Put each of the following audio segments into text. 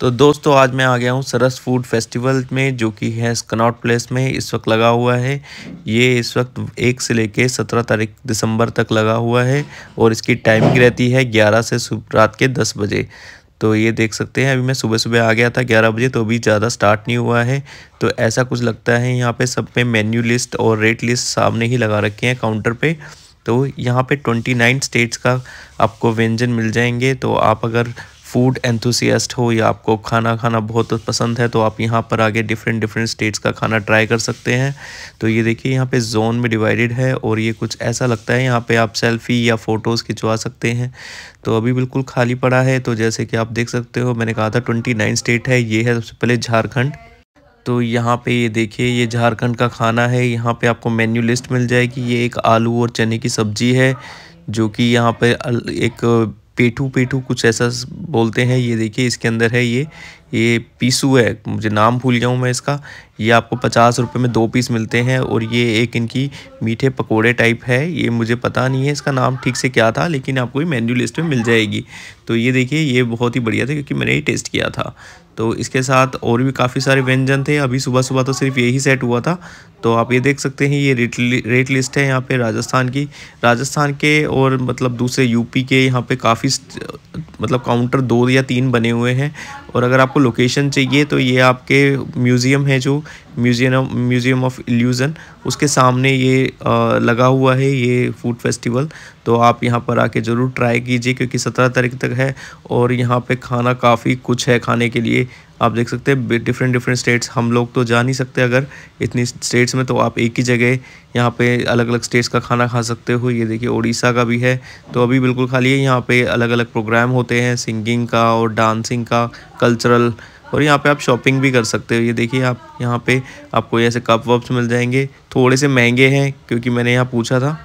तो दोस्तों आज मैं आ गया हूँ सरस फूड फेस्टिवल में जो कि है कनॉट प्लेस में इस वक्त लगा हुआ है ये इस वक्त एक से लेके सत्रह तारीख दिसंबर तक लगा हुआ है और इसकी टाइमिंग रहती है ग्यारह से रात के दस बजे तो ये देख सकते हैं अभी मैं सुबह सुबह आ गया था ग्यारह बजे तो अभी ज़्यादा स्टार्ट नहीं हुआ है तो ऐसा कुछ लगता है यहाँ पर सब पे मेन्यू लिस्ट और रेट लिस्ट सामने ही लगा रखे हैं काउंटर पर तो यहाँ पे 29 स्टेट्स का आपको व्यंजन मिल जाएंगे तो आप अगर फूड एंथुसियास्ट हो या आपको खाना खाना बहुत पसंद है तो आप यहाँ पर आगे डिफरेंट डिफरेंट स्टेट्स का खाना ट्राई कर सकते हैं तो ये देखिए यहाँ पे जोन में डिवाइडेड है और ये कुछ ऐसा लगता है यहाँ पे आप सेल्फ़ी या फ़ोटोज़ खिंचवा सकते हैं तो अभी बिल्कुल खाली पड़ा है तो जैसे कि आप देख सकते हो मैंने कहा था ट्वेंटी स्टेट है ये है सबसे पहले झारखंड तो यहाँ पे ये देखिए ये झारखंड का खाना है यहाँ पे आपको मेन्यू लिस्ट मिल जाएगी ये एक आलू और चने की सब्ज़ी है जो कि यहाँ पे एक पेटू पेटू कुछ ऐसा बोलते हैं ये देखिए इसके अंदर है ये ये पीसू है मुझे नाम भूल गया हूँ मैं इसका ये आपको पचास रुपये में दो पीस मिलते हैं और ये एक इनकी मीठे पकोड़े टाइप है ये मुझे पता नहीं है इसका नाम ठीक से क्या था लेकिन आपको ये मेन्यू लिस्ट में मिल जाएगी तो ये देखिए ये बहुत ही बढ़िया था क्योंकि मैंने ये टेस्ट किया था तो इसके साथ और भी काफ़ी सारे व्यंजन थे अभी सुबह सुबह तो सिर्फ यही सेट हुआ था तो आप ये देख सकते हैं ये रेट रेट लिस्ट है यहाँ पे राजस्थान की राजस्थान के और मतलब दूसरे यूपी के यहाँ पे काफ़ी मतलब काउंटर दो या तीन बने हुए हैं और अगर आपको लोकेशन चाहिए तो ये आपके म्यूज़ियम है जो म्यूज़ियम म्यूज़ियम ऑफ इल्यूज़न उसके सामने ये आ, लगा हुआ है ये फूड फेस्टिवल तो आप यहाँ पर आके ज़रूर ट्राई कीजिए क्योंकि सत्रह तारीख तक है और यहाँ पे खाना काफ़ी कुछ है खाने के लिए आप देख सकते हैं डिफरेंट डिफरेंट स्टेट्स हम लोग तो जा नहीं सकते अगर इतनी स्टेट्स में तो आप एक ही जगह यहाँ पे अलग अलग स्टेट्स का खाना खा सकते हो ये देखिए उड़ीसा का भी है तो अभी बिल्कुल खाली है यहाँ पे अलग अलग प्रोग्राम होते हैं सिंगिंग का और डांसिंग का कल्चरल और यहाँ पे आप शॉपिंग भी कर सकते हो ये देखिए आप यहाँ पे आपको ऐसे कप वप्स मिल जाएंगे थोड़े से महंगे हैं क्योंकि मैंने यहाँ पूछा था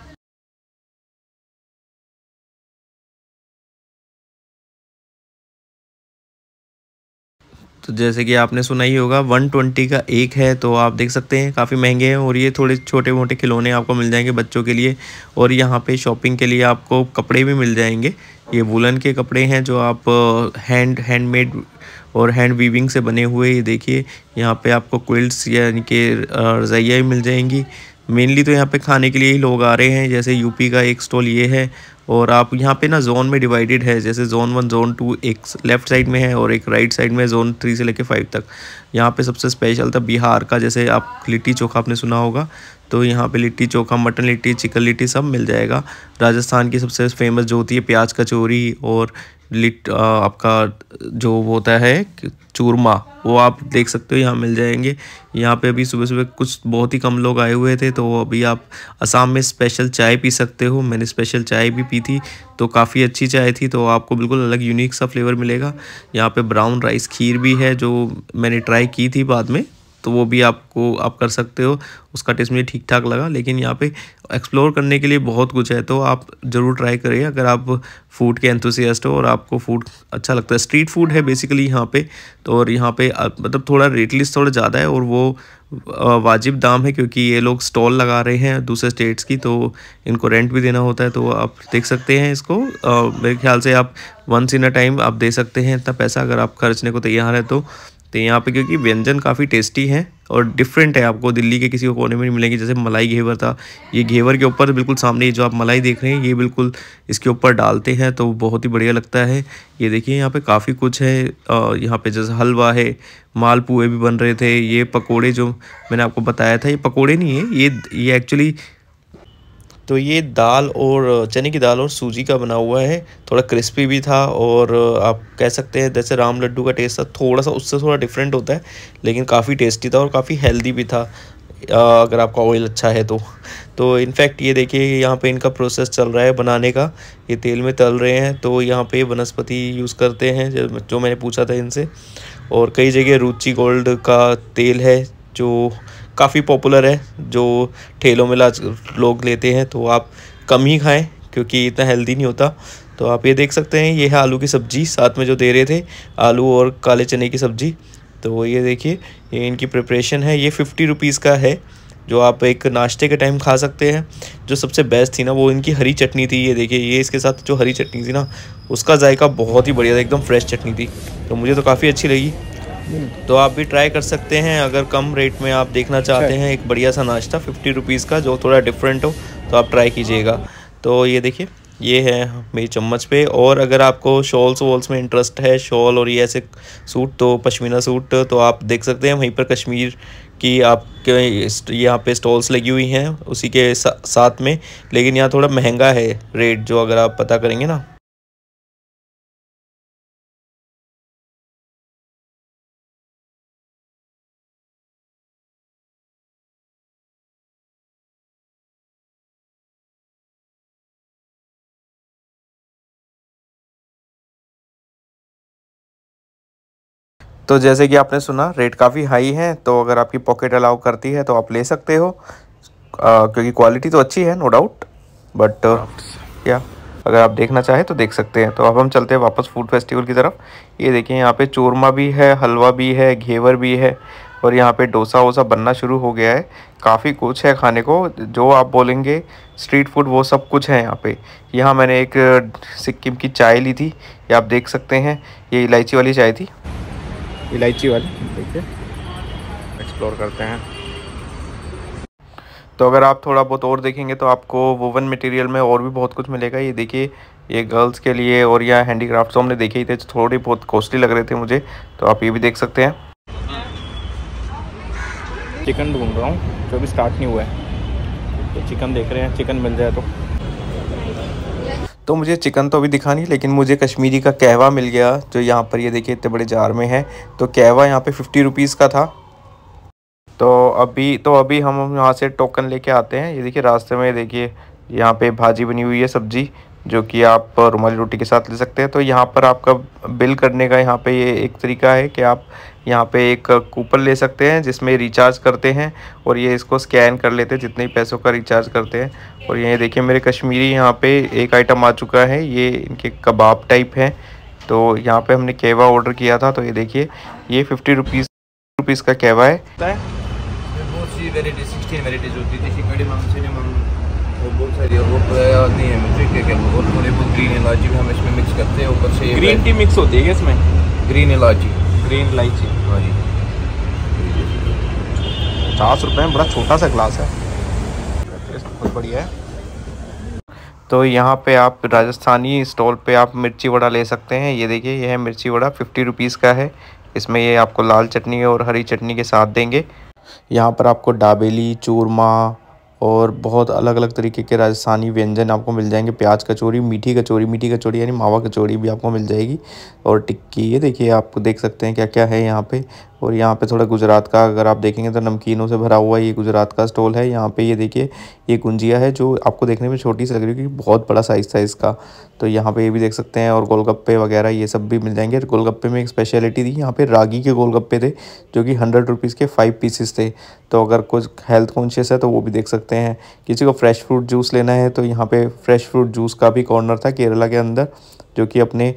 तो जैसे कि आपने सुना ही होगा 120 का एक है तो आप देख सकते हैं काफ़ी महंगे हैं और ये थोड़े छोटे मोटे खिलौने आपको मिल जाएंगे बच्चों के लिए और यहाँ पे शॉपिंग के लिए आपको कपड़े भी मिल जाएंगे ये वुलन के कपड़े हैं जो आप हैंड uh, हैंडमेड और हैंड वीविंग से बने हुए ये देखिए यहाँ पे आपको क्विल्ट्स यानी कि uh, रज़ैया मिल जाएंगी मेनली तो यहाँ पे खाने के लिए ही लोग आ रहे हैं जैसे यूपी का एक स्टॉल ये है और आप यहाँ पे ना जोन में डिवाइडेड है जैसे जोन वन जोन टू एक लेफ्ट साइड में है और एक राइट साइड में जोन थ्री से लेके फाइव तक यहाँ पे सबसे स्पेशल था बिहार का जैसे आप लिट्टी चोखा आपने सुना होगा तो यहाँ पे लिट्टी चोखा मटन लिट्टी चिकन लिट्टी सब मिल जाएगा राजस्थान की सबसे फेमस जो होती है प्याज कचौरी और लिट आपका जो होता है चूरमा वो आप देख सकते हो यहाँ मिल जाएंगे यहाँ पे अभी सुबह सुबह कुछ बहुत ही कम लोग आए हुए थे तो अभी आप असम में स्पेशल चाय पी सकते हो मैंने स्पेशल चाय भी पी थी तो काफ़ी अच्छी चाय थी तो आपको बिल्कुल अलग यूनिक सा फ्लेवर मिलेगा यहाँ पे ब्राउन राइस खीर भी है जो मैंने ट्राई की थी बाद में तो वो भी आपको आप कर सकते हो उसका टेस्ट मुझे ठीक ठाक लगा लेकिन यहाँ पे एक्सप्लोर करने के लिए बहुत कुछ है तो आप ज़रूर ट्राई करिए अगर आप फूड के एंथोसियास्ट हो और आपको फूड अच्छा लगता है स्ट्रीट फूड है बेसिकली यहाँ पे तो और यहाँ पे मतलब थोड़ा रेट लिस्ट थोड़ा ज़्यादा है और वो वाजिब दाम है क्योंकि ये लोग स्टॉल लगा रहे हैं दूसरे स्टेट्स की तो इनको रेंट भी देना होता है तो आप देख सकते हैं इसको आ, मेरे ख्याल से आप वंस इन अ टाइम आप दे सकते हैं इतना पैसा अगर आप खर्चने को तैयार है तो तो यहाँ पे क्योंकि व्यंजन काफ़ी टेस्टी है और डिफरेंट है आपको दिल्ली के किसी कोने में नहीं मिलेंगे जैसे मलाई घेवर था ये घेवर के ऊपर बिल्कुल सामने जो आप मलाई देख रहे हैं ये बिल्कुल इसके ऊपर डालते हैं तो बहुत ही बढ़िया लगता है ये देखिए यहाँ पे काफ़ी कुछ है यहाँ पे जैसे हलवा है मालपुए भी बन रहे थे ये पकौड़े जो मैंने आपको बताया था ये पकौड़े नहीं है ये ये एक्चुअली तो ये दाल और चने की दाल और सूजी का बना हुआ है थोड़ा क्रिस्पी भी था और आप कह सकते हैं जैसे राम लड्डू का टेस्ट था थोड़ा सा उससे थोड़ा डिफरेंट होता है लेकिन काफ़ी टेस्टी था और काफ़ी हेल्दी भी था अगर आपका ऑयल अच्छा है तो तो इनफैक्ट ये देखिए यहाँ पे इनका प्रोसेस चल रहा है बनाने का ये तेल में तल रहे हैं तो यहाँ पे वनस्पति यूज़ करते हैं जो मैंने पूछा था इनसे और कई जगह रुचि गोल्ड का तेल है जो काफ़ी पॉपुलर है जो ठेलों में लोग लेते हैं तो आप कम ही खाएं क्योंकि इतना हेल्दी नहीं होता तो आप ये देख सकते हैं ये है आलू की सब्ज़ी साथ में जो दे रहे थे आलू और काले चने की सब्ज़ी तो ये देखिए ये इनकी प्रिपरेशन है ये फिफ्टी रुपीज़ का है जो आप एक नाश्ते के टाइम खा सकते हैं जो सबसे बेस्ट थी ना वो इनकी हरी चटनी थी ये देखिए ये इसके साथ जो हरी चटनी थी ना उसका जायका बहुत ही बढ़िया था एकदम फ्रेश चटनी थी तो मुझे तो काफ़ी अच्छी लगी तो आप भी ट्राई कर सकते हैं अगर कम रेट में आप देखना चाहते हैं एक बढ़िया सा नाश्ता फिफ्टी रुपीज़ का जो थोड़ा डिफरेंट हो तो आप ट्राई कीजिएगा तो ये देखिए ये है मेरी चम्मच पे और अगर आपको शॉल्स वॉल्स में इंटरेस्ट है शॉल और ये ऐसे सूट तो पश्मीना सूट तो आप देख सकते हैं वहीं पर कश्मीर की आपके यहाँ पे स्टॉल्स लगी हुई हैं उसी के साथ में लेकिन यहाँ थोड़ा महंगा है रेट जो अगर आप पता करेंगे ना तो जैसे कि आपने सुना रेट काफ़ी हाई है तो अगर आपकी पॉकेट अलाउ करती है तो आप ले सकते हो आ, क्योंकि क्वालिटी तो अच्छी है नो डाउट बट क्या अगर आप देखना चाहें तो देख सकते हैं तो अब हम चलते हैं वापस फूड फेस्टिवल की तरफ ये देखिए यहाँ पे चूरमा भी है हलवा भी है घेवर भी है और यहाँ पे डोसा वोसा बनना शुरू हो गया है काफ़ी कुछ है खाने को जो आप बोलेंगे स्ट्रीट फूड वो सब कुछ है यहाँ पे यहाँ मैंने एक सिक्किम की चाय ली थी ये आप देख सकते हैं ये इलायची वाली चाय थी इलायची वाली देखिए एक्सप्लोर करते हैं तो अगर आप थोड़ा बहुत और देखेंगे तो आपको वोवन मटेरियल में और भी बहुत कुछ मिलेगा ये देखिए ये गर्ल्स के लिए और या हैंडीक्राफ्ट तो हमने देखे ही थे थोड़े बहुत कॉस्टली लग रहे थे मुझे तो आप ये भी देख सकते हैं चिकन ढूंढ रहा हूँ जो भी स्टार्ट नहीं हुआ है तो चिकन देख रहे हैं चिकन मिल जाए तो तो मुझे चिकन तो अभी दिखा नहीं लेकिन मुझे कश्मीरी का कहवा मिल गया जो यहाँ पर ये देखिए इतने बड़े जार में है तो कहवा यहाँ पे फिफ्टी रुपीज़ का था तो अभी तो अभी हम यहाँ से टोकन लेके आते हैं ये देखिए रास्ते में देखिए यहाँ पे भाजी बनी हुई है सब्जी जो कि आप रुमाली रोटी के साथ ले सकते हैं तो यहाँ पर आपका बिल करने का यहाँ पर ये एक तरीका है कि आप यहाँ पे एक कूपन ले सकते हैं जिसमें रिचार्ज करते हैं और ये इसको स्कैन कर लेते हैं जितने पैसों का रिचार्ज करते हैं और ये देखिए मेरे कश्मीरी यहाँ पे एक आइटम आ चुका है ये इनके कबाब टाइप है तो यहाँ पे हमने केवा ऑर्डर किया था तो ये देखिए ये फिफ्टी रुपीज़ रुपीज़ का केवा है ग्रीन इलायची ग्रीन टी मिक्स होती है इसमें ग्रीन इलायची ग्रीन इलायची पचास रुपये में बड़ा छोटा सा ग्लास है बहुत बढ़िया है तो यहाँ पे आप राजस्थानी स्टॉल पे आप मिर्ची वड़ा ले सकते हैं ये देखिए यह है मिर्ची वड़ा फिफ्टी रुपीज़ का है इसमें ये आपको लाल चटनी और हरी चटनी के साथ देंगे यहाँ पर आपको डाबेली चूरमा और बहुत अलग अलग तरीके के राजस्थानी व्यंजन आपको मिल जाएंगे प्याज कचौरी मीठी कचौरी मीठी कचौरी यानी मावा कचौरी भी आपको मिल जाएगी और टिक्की ये देखिए आप देख सकते हैं क्या क्या है यहाँ पे और यहाँ पे थोड़ा गुजरात का अगर आप देखेंगे तो नमकीनों से भरा हुआ ये गुजरात का स्टॉल है यहाँ पे ये देखिए ये गुंजिया है जो आपको देखने में छोटी सी लग रही है क्योंकि बहुत बड़ा साइज़ था इसका तो यहाँ पे ये भी देख सकते हैं और गोलगप्पे वगैरह ये सब भी मिल जाएंगे गोलगप्पे में एक स्पेशलिटी थी यहाँ पे रागी के गोलगप्पे थे जो कि हंड्रेड रुपीज़ के फाइव पीसेस थे तो अगर कुछ हेल्थ कॉन्शियस है तो वो भी देख सकते हैं किसी को फ्रेश फ्रूट जूस लेना है तो यहाँ पे फ्रेश फ्रूट जूस का भी कॉर्नर था केरला के अंदर जो कि अपने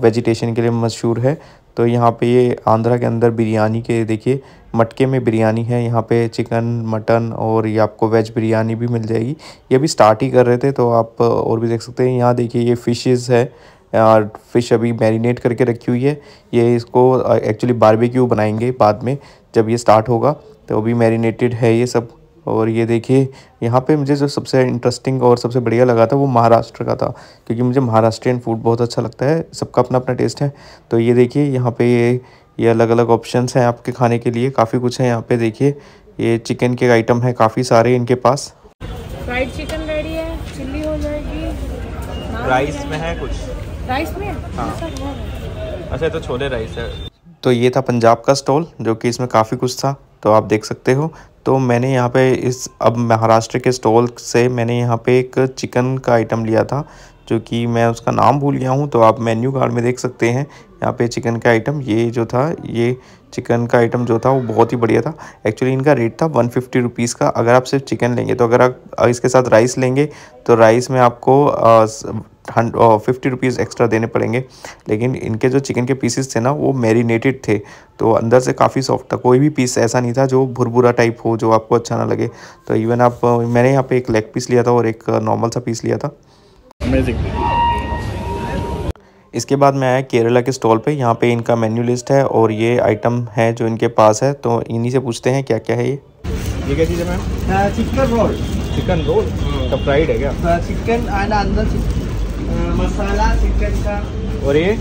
वेजिटेशन के लिए मशहूर है तो यहाँ पे ये आंध्रा के अंदर बिरयानी के देखिए मटके में बिरयानी है यहाँ पे चिकन मटन और ये आपको वेज बिरयानी भी मिल जाएगी ये भी स्टार्ट ही कर रहे थे तो आप और भी देख सकते हैं यहाँ देखिए ये फिशेस है और फिश अभी मैरिनेट करके रखी हुई है ये इसको एक्चुअली बारबेक्यू बनाएंगे बाद में जब ये स्टार्ट होगा तो अभी मैरिनेटेड है ये सब और ये देखिए यहाँ पे मुझे जो सबसे इंटरेस्टिंग और सबसे बढ़िया लगा था वो महाराष्ट्र का था क्योंकि मुझे महाराष्ट्रियन फूड बहुत अच्छा लगता है सबका अपना अपना टेस्ट है तो ये देखिए यहाँ पे ये ये अलग अलग ऑप्शंस हैं आपके खाने के लिए काफ़ी कुछ है यहाँ पे देखिए ये चिकन के आइटम हैं काफ़ी सारे इनके पास फ्राइड चिकन रेडी है चिल्ली हो जाएगी राइस में है कुछ राइस में हाँ। अच्छा तो छोले राइस है तो ये था पंजाब का स्टॉल जो कि इसमें काफ़ी कुछ था तो आप देख सकते हो तो मैंने यहाँ पे इस अब महाराष्ट्र के स्टॉल से मैंने यहाँ पे एक चिकन का आइटम लिया था जो कि मैं उसका नाम भूल गया हूँ तो आप मेन्यू कार्ड में देख सकते हैं यहाँ पे चिकन का आइटम ये जो था ये चिकन का आइटम जो था वो बहुत ही बढ़िया था एक्चुअली इनका रेट था वन फिफ्टी रुपीज़ का अगर आप सिर्फ चिकन लेंगे तो अगर आप इसके साथ राइस लेंगे तो राइस में आपको फिफ्टी रुपीज़ एक्स्ट्रा देने पड़ेंगे लेकिन इनके जो चिकन के पीसेस थे ना वो मैरिनेटेड थे तो अंदर से काफ़ी सॉफ्ट था कोई भी पीस ऐसा नहीं था जो भुरभुरा टाइप हो जो आपको अच्छा ना लगे तो इवन आप मैंने यहाँ पे एक लेग पीस लिया था और एक नॉर्मल सा पीस लिया था इसके बाद मैं आया केरला के स्टॉल पे यहाँ पे इनका मेन्यू लिस्ट है और ये आइटम है जो इनके पास है तो इन्हीं से पूछते हैं क्या क्या है ये ये क्या चीज़ है ma'am chicken roll chicken roll fried है क्या चिकन एंड अंदर मसाला चिकन का और ये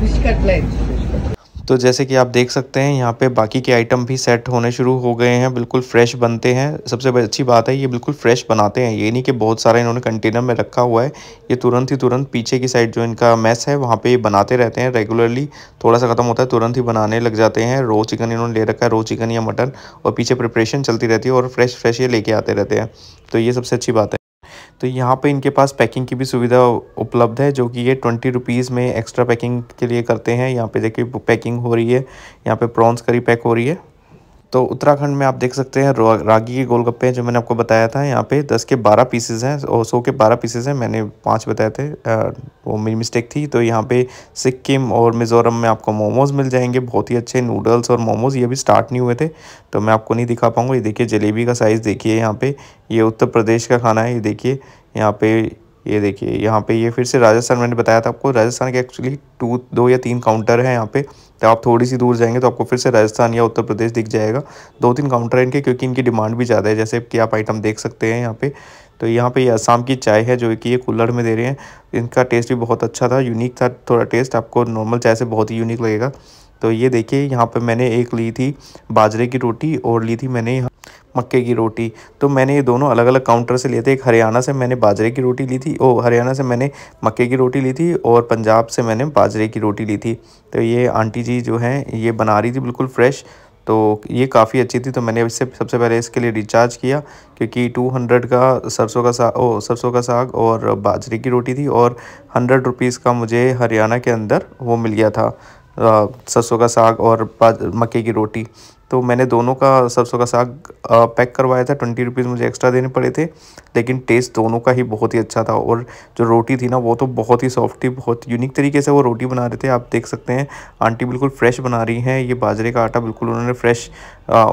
फिश कटलेट तो जैसे कि आप देख सकते हैं यहाँ पे बाकी के आइटम भी सेट होने शुरू हो गए हैं बिल्कुल फ्रेश बनते हैं सबसे अच्छी बात है ये बिल्कुल फ्रेश बनाते हैं ये नहीं कि बहुत सारा इन्होंने कंटेनर में रखा हुआ है ये तुरंत ही तुरंत पीछे की साइड जो इनका मेस है वहाँ पे ये बनाते रहते हैं रेगुलरली थोड़ा सा ख़त्म होता है तुरंत ही बनाने लग जाते हैं रो चिकन इन्होंने ले रखा है रो चिकन या मटन और पीछे प्रिपरेशन चलती रहती है और फ्रेश फ्रेश ये लेके आते रहते हैं तो ये सबसे अच्छी बात है तो यहाँ पे इनके पास पैकिंग की भी सुविधा उपलब्ध है जो कि ये ट्वेंटी रुपीज़ में एक्स्ट्रा पैकिंग के लिए करते हैं यहाँ पे देखिए पैकिंग हो रही है यहाँ पे प्रॉन्स करी पैक हो रही है तो उत्तराखंड में आप देख सकते हैं रागी के गोलगप्पे जो मैंने आपको बताया था यहाँ पे दस के बारह पीसेज हैं और सौ के बारह पीसेज हैं मैंने पाँच बताए थे वो मेरी मिस्टेक थी तो यहाँ पे सिक्किम और मिज़ोरम में आपको मोमोज़ मिल जाएंगे बहुत ही अच्छे नूडल्स और मोमोज़ ये भी स्टार्ट नहीं हुए थे तो मैं आपको नहीं दिखा पाऊँगा ये देखिए जलेबी का साइज़ देखिए यहाँ पर ये उत्तर प्रदेश का खाना है ये देखिए यहाँ पर ये देखिए यहाँ पे ये फिर से राजस्थान मैंने बताया था आपको राजस्थान के एक्चुअली टू दो या तीन काउंटर हैं यहाँ पे तो आप थोड़ी सी दूर जाएंगे तो आपको फिर से राजस्थान या उत्तर प्रदेश दिख जाएगा दो तीन काउंटर इनके क्योंकि इनकी डिमांड भी ज़्यादा है जैसे कि आप आइटम देख सकते हैं यहाँ पे तो यहाँ पे ये आसाम की चाय है जो कि ये कूलर में दे रहे हैं इनका टेस्ट भी बहुत अच्छा था यूनिक था थोड़ा टेस्ट आपको नॉर्मल चाय से बहुत ही यूनिक लगेगा तो ये देखिए यहाँ पर मैंने एक ली थी बाजरे की रोटी और ली थी मैंने यहाँ मक्के की रोटी तो मैंने ये दोनों अलग अलग काउंटर से लिए थे एक हरियाणा से मैंने बाजरे की रोटी ली थी ओ हरियाणा से मैंने मक्के की रोटी ली थी और पंजाब से मैंने बाजरे की रोटी ली थी तो ये आंटी जी जो हैं ये बना रही थी बिल्कुल फ्रेश तो ये काफ़ी अच्छी थी तो मैंने इससे सबसे पहले इसके लिए रिचार्ज किया क्योंकि 200 का सरसों का साग ओ सरसों का साग और बाजरे की रोटी थी और हंड्रेड रुपीज़ का मुझे हरियाणा के अंदर वो मिल गया था सरसों का साग और मक्के की रोटी तो मैंने दोनों का सरसों का साग पैक करवाया था ट्वेंटी रुपीज़ मुझे एक्स्ट्रा देने पड़े थे लेकिन टेस्ट दोनों का ही बहुत ही अच्छा था और जो रोटी थी ना वो तो बहुत ही सॉफ्ट थी बहुत यूनिक तरीके से वो रोटी बना रहे थे आप देख सकते हैं आंटी बिल्कुल फ्रेश बना रही हैं ये बाजरे का आटा बिल्कुल उन्होंने फ्रेश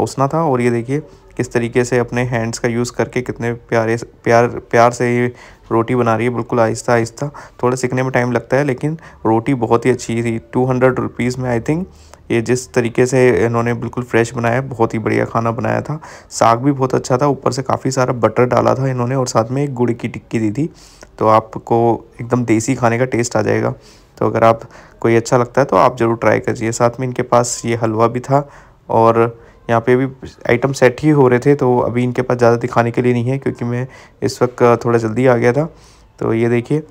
उसना था और ये देखिए किस तरीके से अपने हैंड्स का यूज़ करके कितने प्यारे प्यार प्यार से ये रोटी बना रही है बिल्कुल आहिस्ता आहिस्ता थोड़ा सीखने में टाइम लगता है लेकिन रोटी बहुत ही अच्छी थी टू हंड्रेड रुपीज़ में आई थिंक ये जिस तरीके से इन्होंने बिल्कुल फ्रेश बनाया बहुत ही बढ़िया खाना बनाया था साग भी बहुत अच्छा था ऊपर से काफ़ी सारा बटर डाला था इन्होंने और साथ में एक गुड़ की टिक्की दी थी तो आपको एकदम देसी खाने का टेस्ट आ जाएगा तो अगर आप कोई अच्छा लगता है तो आप ज़रूर ट्राई करिए साथ में इनके पास ये हलवा भी था और यहाँ पे भी आइटम सेट ही हो रहे थे तो अभी इनके पास ज़्यादा दिखाने के लिए नहीं है क्योंकि मैं इस वक्त थोड़ा जल्दी आ गया था तो ये देखिए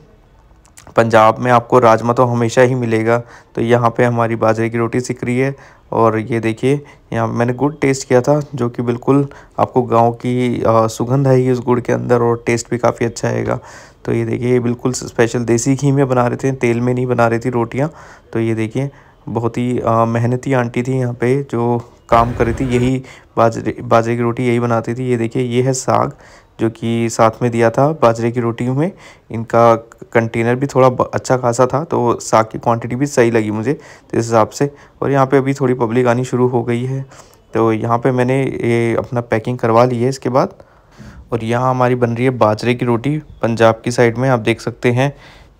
पंजाब में आपको राजमा तो हमेशा ही मिलेगा तो यहाँ पे हमारी बाजरे की रोटी सिक रही है और ये देखिए यहाँ मैंने गुड़ टेस्ट किया था जो कि बिल्कुल आपको गांव की सुगंध सुगंध आएगी उस गुड़ के अंदर और टेस्ट भी काफ़ी अच्छा आएगा तो ये देखिए ये बिल्कुल स्पेशल देसी घी में बना रहे थे तेल में नहीं बना रही थी रोटियाँ तो ये देखिए बहुत ही मेहनती आंटी थी यहाँ पे जो काम कर रही थी यही बाजरे बाजरे की रोटी यही बनाती थी ये देखिए ये है साग जो कि साथ में दिया था बाजरे की रोटियों में इनका कंटेनर भी थोड़ा अच्छा खासा था तो साग की क्वांटिटी भी सही लगी मुझे तो इस हिसाब से और यहाँ पे अभी थोड़ी पब्लिक आनी शुरू हो गई है तो यहाँ पे मैंने ये अपना पैकिंग करवा ली है इसके बाद और यहाँ हमारी बन रही है बाजरे की रोटी पंजाब की साइड में आप देख सकते हैं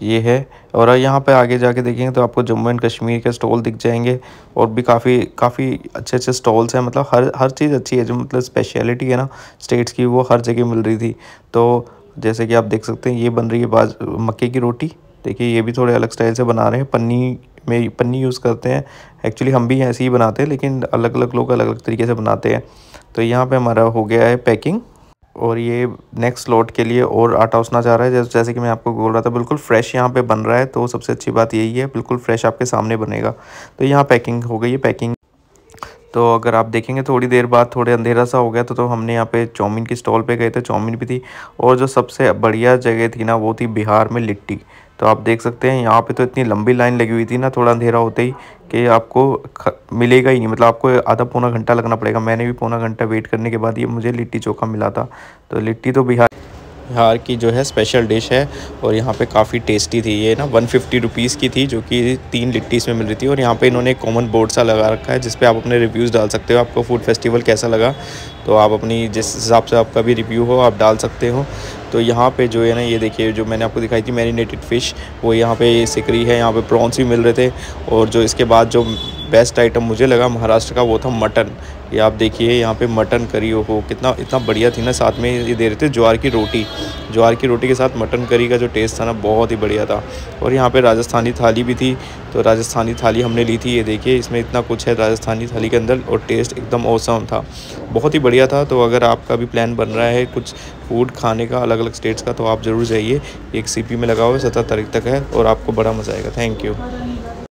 ये है और यहाँ पे आगे जाके देखेंगे तो आपको जम्मू एंड कश्मीर के स्टॉल दिख जाएंगे और भी काफ़ी काफ़ी अच्छे अच्छे स्टॉल्स हैं मतलब हर हर चीज़ अच्छी है जो मतलब स्पेशलिटी है ना स्टेट्स की वो हर जगह मिल रही थी तो जैसे कि आप देख सकते हैं ये बन रही है बाज मक्के की रोटी देखिए ये भी थोड़े अलग स्टाइल से बना रहे हैं पन्नी में पन्नी यूज़ करते हैं एक्चुअली हम भी ऐसे ही बनाते हैं लेकिन अलग अलग लोग अलग अलग तरीके से बनाते हैं तो यहाँ पर हमारा हो गया है पैकिंग और ये नेक्स्ट लॉट के लिए और आटा उसना चाह रहा है जैसे कि मैं आपको बोल रहा था बिल्कुल फ्रेश यहाँ पे बन रहा है तो सबसे अच्छी बात यही है बिल्कुल फ्रेश आपके सामने बनेगा तो यहाँ पैकिंग हो गई है पैकिंग तो अगर आप देखेंगे थोड़ी देर बाद थोड़े अंधेरा सा हो गया तो, तो हमने यहाँ पे चाउमीन की स्टॉल पे गए थे चाउमीन भी थी और जो सबसे बढ़िया जगह थी ना वो थी बिहार में लिट्टी तो आप देख सकते हैं यहाँ पे तो इतनी लंबी लाइन लगी हुई थी ना थोड़ा अंधेरा होते ही कि आपको मिलेगा ही नहीं मतलब आपको आधा पौना घंटा लगना पड़ेगा मैंने भी पौना घंटा वेट करने के बाद ये मुझे लिट्टी चोखा मिला था तो लिट्टी तो बिहार बिहार की जो है स्पेशल डिश है और यहाँ पे काफ़ी टेस्टी थी ये ना वन फिफ्टी रुपीज़ की थी जो कि तीन लिट्टीस में मिल रही थी और यहाँ पे इन्होंने एक कॉमन बोर्ड सा लगा रखा है जिस आप अपने रिव्यूज़ डाल सकते हो आपको फूड फेस्टिवल कैसा लगा तो आप अपनी जिस हिसाब से आपका भी रिव्यू हो आप डाल सकते हो तो यहाँ पे जो है ना ये देखिए जो मैंने आपको दिखाई थी मैरिनेटेड फ़िश वो यहाँ पे सिकरी है यहाँ पे प्रॉन्स भी मिल रहे थे और जो इसके बाद जो बेस्ट आइटम मुझे लगा महाराष्ट्र का वो था मटन ये आप देखिए यहाँ पे मटन करी हो कितना इतना बढ़िया थी ना साथ में ये दे रहे थे ज्वार की रोटी ज्वार की रोटी के साथ मटन करी का जो टेस्ट था ना बहुत ही बढ़िया था और यहाँ पे राजस्थानी थाली भी थी तो राजस्थानी थाली हमने ली थी ये देखिए इसमें इतना कुछ है राजस्थानी थाली के अंदर और टेस्ट एकदम औसम था बहुत ही बढ़िया था तो अगर आपका भी प्लान बन रहा है कुछ फूड खाने का अलग अलग स्टेट्स का तो आप ज़रूर जाइए एक सीपी में लगा हुआ सत्रह तारीख तक है और आपको बड़ा मज़ा आएगा थैंक यू